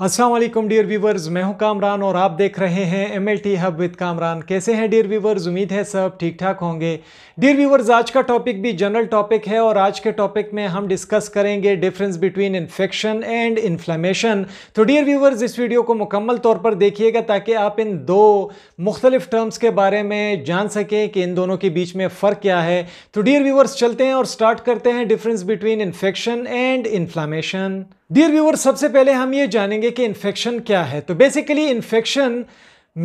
Aslam dear viewers मैं हूं कामरान और आप देख रहे हैं M L T hub with Kamran कैसे हैं डियर व्यूवर्स उम्मीद है सब ठीक ठाक होंगे डियर व्यूवर्स आज का टॉपिक भी जनरल टॉपिक है और आज के टॉपिक में हम डिस्कस करेंगे difference between infection and inflammation तो डियर व्यूवर्स इस वीडियो को मुकम्मल तौर पर देखिएगा ताकि आप इन दो मुख्तलिफ टर्म्स के बारे में जान सकें कि इन दोनों के बीच में फ़र्क क्या है तो डियर व्यूवर्स चलते हैं और स्टार्ट करते हैं difference between infection and inflammation dear viewer सबसे पहले हम ये जानेंगे कि इन्फेक्शन क्या है तो बेसिकली इन्फेक्शन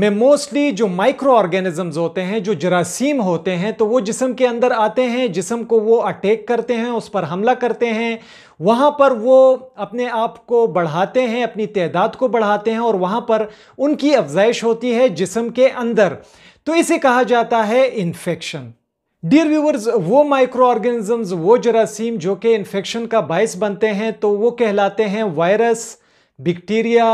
में मोस्टली जो माइक्रो ऑर्गेनिजम्स होते हैं जो जरासीम होते हैं तो वो जिसम के अंदर आते हैं जिसम को वो अटैक करते हैं उस पर हमला करते हैं वहाँ पर वो अपने आप को बढ़ाते हैं अपनी तादाद को बढ़ाते हैं और वहाँ पर उनकी अफजाइश होती है जिसम के अंदर तो इसे कहा जाता है इन्फेक्शन डियर व्यूवर्स वो माइक्रो ऑर्गेनिजम्स वो जरासीम जो कि इन्फेक्शन का बायस बनते हैं तो वो कहलाते हैं वायरस बैक्टीरिया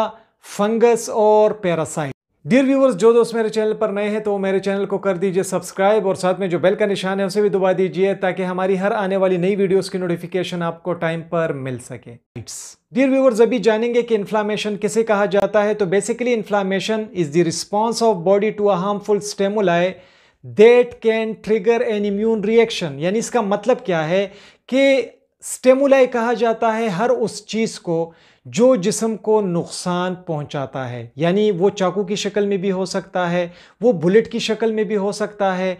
फंगस और पैरासाइट डियर व्यूवर्स जो दोस्त मेरे चैनल पर नए हैं तो मेरे चैनल को कर दीजिए सब्सक्राइब और साथ में जो बेल का निशान है उसे भी दबा दीजिए ताकि हमारी हर आने वाली नई वीडियोस की नोटिफिकेशन आपको टाइम पर मिल सके डियर व्यूवर्स अभी जानेंगे कि इन्फ्लामेशन किसे कहा जाता है तो basically inflammation is the response of body to a harmful stimuli that can trigger an immune reaction यानी इसका मतलब क्या है कि स्टेमुलाई कहा जाता है हर उस चीज़ को जो जिसम को नुकसान पहुंचाता है यानी वो चाकू की शक्ल में भी हो सकता है वो बुलेट की शक्ल में भी हो सकता है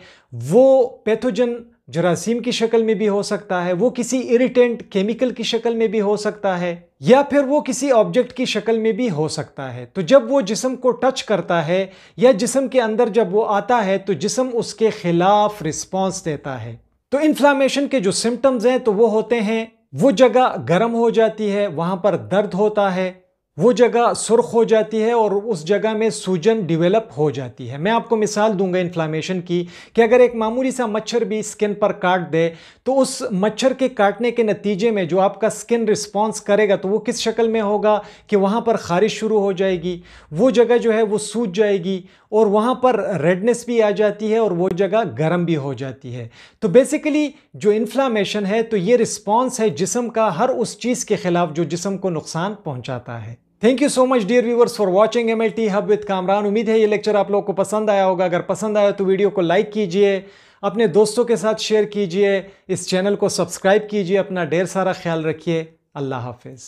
वो पैथोजन जरासीम की शक्ल में भी हो सकता है वो किसी इरिटेंट केमिकल की शक्ल में भी हो सकता है या फिर वो किसी ऑब्जेक्ट की शक्ल में भी हो सकता है तो जब वो जिसम को टच करता है या जिसम के अंदर जब वो आता है तो जिसम उसके खिलाफ रिस्पॉन्स देता है तो इन्फ्लामेशन के जो सिम्टम्स हैं तो वो होते हैं वो जगह गर्म हो जाती है वहाँ पर दर्द होता है वो जगह सुर्ख हो जाती है और उस जगह में सूजन डिवेलप हो जाती है मैं आपको मिसाल दूंगा इन्फ्लामेशन की कि अगर एक मामूली सा मच्छर भी स्किन पर काट दे तो उस मच्छर के काटने के नतीजे में जो आपका स्किन रिस्पॉन्स करेगा तो वो किस शक्ल में होगा कि वहाँ पर ख़ारिश शुरू हो जाएगी वो जगह जो है वो सूज जाएगी और वहाँ पर रेडनेस भी आ जाती है और वो जगह गर्म भी हो जाती है तो बेसिकली जो इन्फ्लामेशन है तो ये रिस्पॉन्स है जिसम का हर उस चीज़ के ख़िलाफ़ जो जिसम को नुकसान पहुँचाता है thank you so much dear viewers for watching M L T hub with Kamran उम्मीद है ये लेक्चर आप लोगों को पसंद आया होगा अगर पसंद आया तो वीडियो को लाइक कीजिए अपने दोस्तों के साथ शेयर कीजिए इस चैनल को सब्सक्राइब कीजिए अपना ढेर सारा ख्याल रखिए अल्लाह हाफिज़